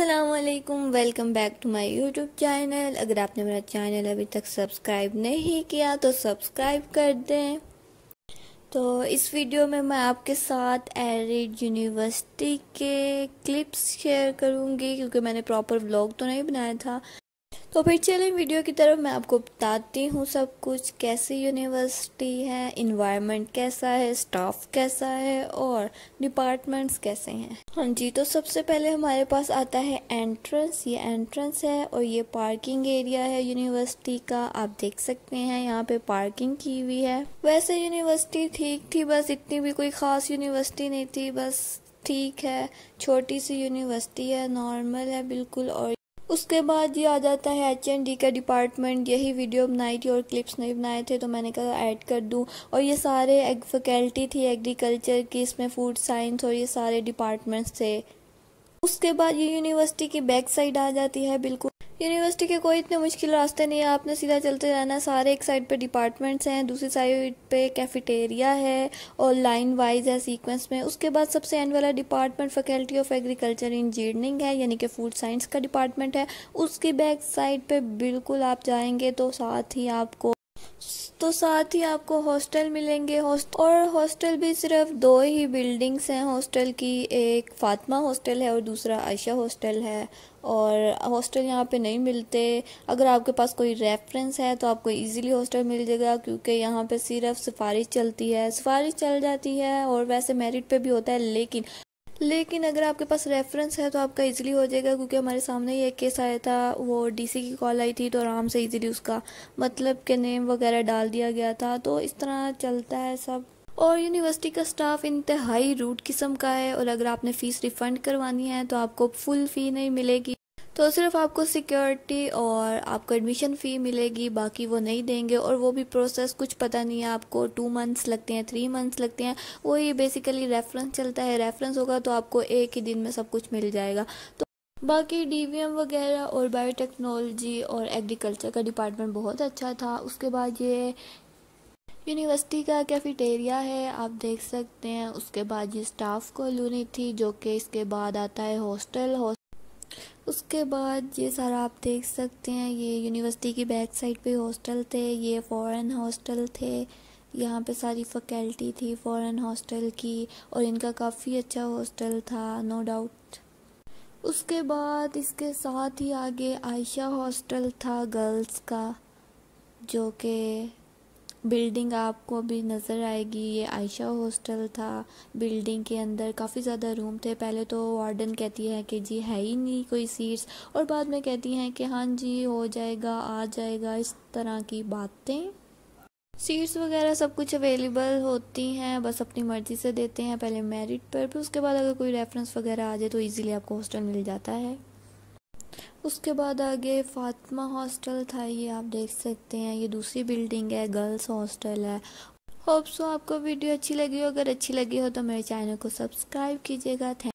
असलकम welcome back to my YouTube channel अगर आपने मेरा चैनल अभी तक सब्सक्राइब नहीं किया तो सब्सक्राइब कर दें तो इस वीडियो में मैं आपके साथ एरिड यूनिवर्सिटी के क्लिप्स शेयर करूंगी क्योंकि मैंने प्रॉपर व्लॉग तो नहीं बनाया था तो फिर चलिए वीडियो की तरफ मैं आपको बताती हूँ सब कुछ कैसी यूनिवर्सिटी है इन्वायरमेंट कैसा है स्टाफ कैसा है और डिपार्टमेंट्स कैसे हैं हाँ जी तो सबसे पहले हमारे पास आता है एंट्रेंस ये एंट्रेंस है और ये पार्किंग एरिया है यूनिवर्सिटी का आप देख सकते हैं यहाँ पे पार्किंग की हुई है वैसे यूनिवर्सिटी ठीक थी बस इतनी भी कोई ख़ास यूनिवर्सिटी नहीं थी बस ठीक है छोटी सी यूनिवर्सिटी है नॉर्मल है बिल्कुल और उसके बाद ये आ जाता है एच एंड डी का डिपार्टमेंट यही वीडियो बनाई थी और क्लिप्स नहीं बनाए थे तो मैंने कहा ऐड कर दूं और ये सारे एग फैकल्टी थी एग्रीकल्चर की इसमें फूड साइंस और ये सारे डिपार्टमेंट्स थे उसके बाद ये यूनिवर्सिटी की बैक साइड आ जाती है बिल्कुल यूनिवर्सिटी के कोई इतने मुश्किल रास्ते नहीं है आपने सीधा चलते जाना सारे एक साइड पे डिपार्टमेंट्स हैं दूसरी साइड पे कैफेटेरिया है और लाइन वाइज है सीक्वेंस में उसके बाद सबसे एंड वाला department faculty of agriculture engineering है यानी कि फूड साइंस का डिपार्टमेंट है उसकी बैक साइड पे बिल्कुल आप जाएंगे तो साथ ही आपको तो साथ ही आपको हॉस्टल मिलेंगे हॉस्ट और हॉस्टल भी सिर्फ दो ही बिल्डिंग्स हैं हॉस्टल की एक फातिमा हॉस्टल है और दूसरा आयशा हॉस्टल है और हॉस्टल यहाँ पे नहीं मिलते अगर आपके पास कोई रेफरेंस है तो आपको इजीली हॉस्टल मिल जाएगा क्योंकि यहाँ पे सिर्फ सिफारिश चलती है सिफारिश चल जाती है और वैसे मेरिट पे भी होता है लेकिन लेकिन अगर आपके पास रेफरेंस है तो आपका इजीली हो जाएगा क्योंकि हमारे सामने ही एक केस आया था वो डीसी की कॉल आई थी तो आराम से इजीली उसका मतलब के नेम वगैरह डाल दिया गया था तो इस तरह चलता है सब और यूनिवर्सिटी का स्टाफ इंतहाई रूट किस्म का है और अगर आपने फ़ीस रिफ़ंड करवानी है तो आपको फुल फ़ी नहीं मिलेगी तो सिर्फ आपको सिक्योरिटी और आपको एडमिशन फ़ी मिलेगी बाकी वो नहीं देंगे और वो भी प्रोसेस कुछ पता नहीं है आपको टू मंथ्स लगते हैं थ्री मंथ्स लगते हैं वही बेसिकली रेफरेंस चलता है रेफरेंस होगा तो आपको एक ही दिन में सब कुछ मिल जाएगा तो बाकी डीवीएम वगैरह और बायोटेक्नोलॉजी और एग्रीकल्चर का डिपार्टमेंट बहुत अच्छा था उसके बाद ये यूनिवर्सिटी का कैफेटेरिया है आप देख सकते हैं उसके बाद ये स्टाफ कॉलोनी थी जो कि इसके बाद आता है हॉस्टल उसके बाद ये सारा आप देख सकते हैं ये यूनिवर्सिटी की बैक साइड पे हॉस्टल थे ये फॉरेन हॉस्टल थे यहाँ पे सारी फैकल्टी थी फॉरेन हॉस्टल की और इनका काफ़ी अच्छा हॉस्टल था नो डाउट उसके बाद इसके साथ ही आगे आयशा हॉस्टल था गर्ल्स का जो कि बिल्डिंग आपको अभी नज़र आएगी ये आयशा हॉस्टल था बिल्डिंग के अंदर काफ़ी ज़्यादा रूम थे पहले तो वार्डन कहती है कि जी है ही नहीं कोई सीट्स और बाद में कहती हैं कि हाँ जी हो जाएगा आ जाएगा इस तरह की बातें सीट्स वगैरह सब कुछ अवेलेबल होती हैं बस अपनी मर्ज़ी से देते हैं पहले मेरिट पर फिर उसके बाद अगर कोई रेफरेंस वगैरह आ जाए तो ईजिली आपको हॉस्टल मिल जाता है उसके बाद आगे फातिमा हॉस्टल था ये आप देख सकते हैं ये दूसरी बिल्डिंग है गर्ल्स हॉस्टल है होप्स आपको वीडियो अच्छी लगी हो अगर अच्छी लगी हो तो मेरे चैनल को सब्सक्राइब कीजिएगा